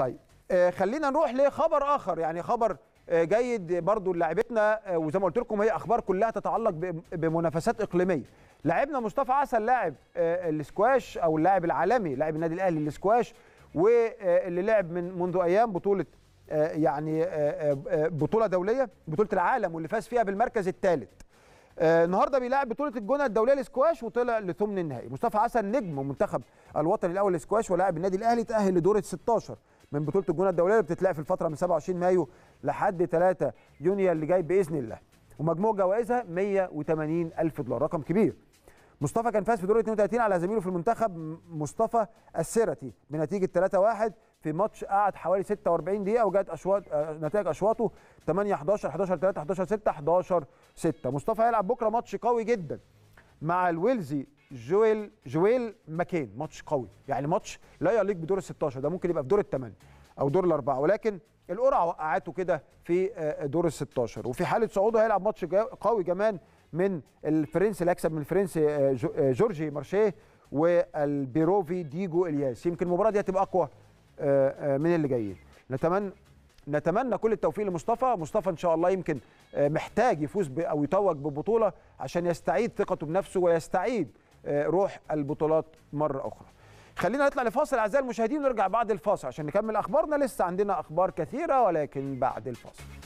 طيب آه، خلينا نروح لخبر اخر يعني خبر آه، جيد برضو لعبتنا آه، وزي ما قلت لكم هي اخبار كلها تتعلق بمنافسات اقليميه لاعبنا مصطفى عسل لاعب الاسكواش او اللاعب العالمي لاعب النادي الاهلي الاسكواش واللي لعب من منذ ايام بطوله يعني بطوله دوليه بطوله العالم واللي فاز فيها بالمركز الثالث النهارده بيلاعب بطوله الجونه الدوليه للسكواش وطلع لثمن النهائي مصطفى عسل نجم منتخب الوطني الاول للسكواش ولاعب النادي الاهلي تاهل لدور ال 16 من بطوله الجونه الدوليه اللي بتتلعب في الفتره من 27 مايو لحد 3 يونيو اللي جاي باذن الله ومجموع جوائزها 180 الف دولار رقم كبير مصطفى كان فاز في دور 32 على زميله في المنتخب مصطفى السيرتي بنتيجه 3-1 في ماتش قعد حوالي 46 دقيقه وجت اشواط آه، نتائج اشواطه 8 11 11 3 11 6 11 6 مصطفى هيلعب بكره ماتش قوي جدا مع الويلزي جويل جويل مكان ماتش قوي يعني ماتش لا يليق بدور ال 16 ده ممكن يبقى في دور الثمانيه او دور الاربعه ولكن القرعه وقعته كده في آه، دور ال 16 وفي حاله صعوده هيلعب ماتش قوي كمان من الفرنسي اللي هيكسب من الفرنسي آه، آه، جورجي مارشيه والبيروفي ديجو الياس يمكن المباراه دي هتبقى اقوى من اللي جايين نتمنى نتمنى كل التوفيق لمصطفى مصطفى ان شاء الله يمكن محتاج يفوز او يتوج ببطوله عشان يستعيد ثقته بنفسه ويستعيد آه، روح البطولات مره اخرى خلينا نطلع لفاصل اعزائي المشاهدين ونرجع بعد الفاصل عشان نكمل اخبارنا لسه عندنا اخبار كثيره ولكن بعد الفاصل